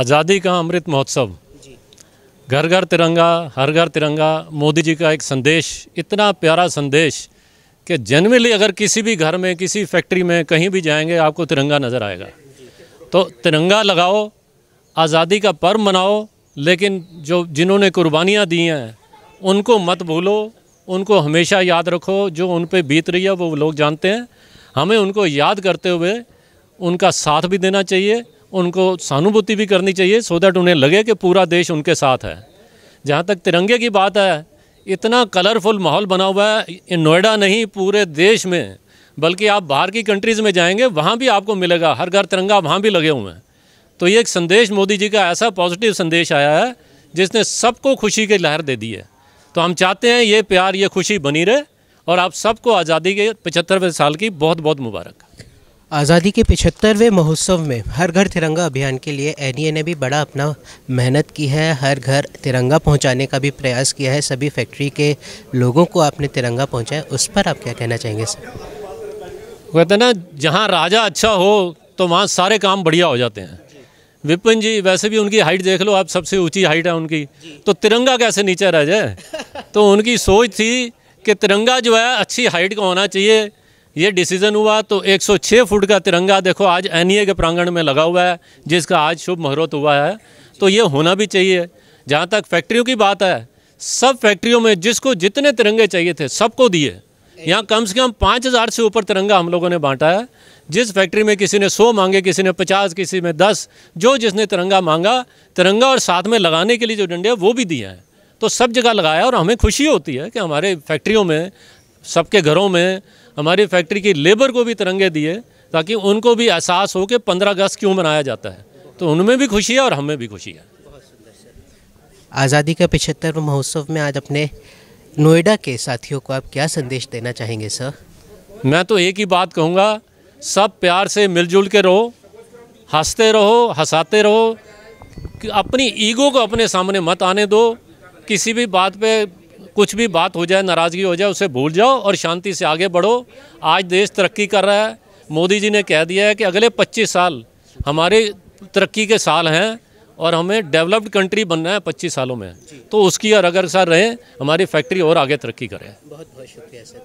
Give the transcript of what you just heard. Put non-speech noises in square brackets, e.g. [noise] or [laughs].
आज़ादी का अमृत महोत्सव घर घर तिरंगा हर घर तिरंगा मोदी जी का एक संदेश इतना प्यारा संदेश कि जनरली अगर किसी भी घर में किसी फैक्ट्री में कहीं भी जाएंगे आपको तिरंगा नज़र आएगा तो तिरंगा लगाओ आज़ादी का पर्व मनाओ लेकिन जो जिन्होंने कुर्बानियाँ दी हैं उनको मत भूलो उनको हमेशा याद रखो जो उन पर बीत रही है वो लोग जानते हैं हमें उनको याद करते हुए उनका साथ भी देना चाहिए उनको सहानुभूति भी करनी चाहिए सो दैट उन्हें लगे कि पूरा देश उनके साथ है जहाँ तक तिरंगे की बात है इतना कलरफुल माहौल बना हुआ है नोएडा नहीं पूरे देश में बल्कि आप बाहर की कंट्रीज़ में जाएंगे वहाँ भी आपको मिलेगा हर घर तिरंगा वहाँ भी लगे हुए हैं तो ये एक संदेश मोदी जी का ऐसा पॉजिटिव संदेश आया है जिसने सबको खुशी की लहर दे दी है तो हम चाहते हैं ये प्यार ये खुशी बनी रहे और आप सबको आज़ादी के पचहत्तरवें साल की बहुत बहुत मुबारक आज़ादी के पिछहत्तरवें महोत्सव में हर घर तिरंगा अभियान के लिए एन ने भी बड़ा अपना मेहनत की है हर घर तिरंगा पहुंचाने का भी प्रयास किया है सभी फैक्ट्री के लोगों को आपने तिरंगा पहुंचाया उस पर आप क्या कहना चाहेंगे सर कहते ना जहाँ राजा अच्छा हो तो वहाँ सारे काम बढ़िया हो जाते हैं विपिन जी वैसे भी उनकी हाइट देख लो आप सबसे ऊँची हाइट है उनकी तो तिरंगा कैसे नीचे रह जाए [laughs] तो उनकी सोच थी कि तिरंगा जो है अच्छी हाइट का होना चाहिए ये डिसीजन हुआ तो 106 फुट का तिरंगा देखो आज एन के प्रांगण में लगा हुआ है जिसका आज शुभ मुहूर्त हुआ है तो ये होना भी चाहिए जहाँ तक फैक्ट्रियों की बात है सब फैक्ट्रियों में जिसको जितने तिरंगे चाहिए थे सबको दिए यहाँ कम से कम पाँच हज़ार से ऊपर तिरंगा हम लोगों ने बांटा है जिस फैक्ट्री में किसी ने सौ मांगे किसी ने पचास किसी में दस जो जिसने तिरंगा मांगा तिरंगा और साथ में लगाने के लिए जो डंडे वो भी दिए हैं तो सब जगह लगाया और हमें खुशी होती है कि हमारे फैक्ट्रियों में सबके घरों में हमारी फैक्ट्री की लेबर को भी तिरंगे दिए ताकि उनको भी एहसास हो कि पंद्रह अगस्त क्यों मनाया जाता है तो उनमें भी खुशी है और हमें भी खुशी है आज़ादी का पिछहत्तर महोत्सव में आज अपने नोएडा के साथियों को आप क्या संदेश देना चाहेंगे सर मैं तो एक ही बात कहूँगा सब प्यार से मिलजुल के रहो हंसते रहो हंसाते रहो कि अपनी ईगो को अपने सामने मत आने दो किसी भी बात पे कुछ भी बात हो जाए नाराज़गी हो जाए उसे भूल जाओ और शांति से आगे बढ़ो आज देश तरक्की कर रहा है मोदी जी ने कह दिया है कि अगले 25 साल हमारे तरक्की के साल हैं और हमें डेवलप्ड कंट्री बनना है 25 सालों में तो उसकी और अगर सर रहें हमारी फैक्ट्री और आगे तरक्की करें बहुत बहुत शुक्रिया सर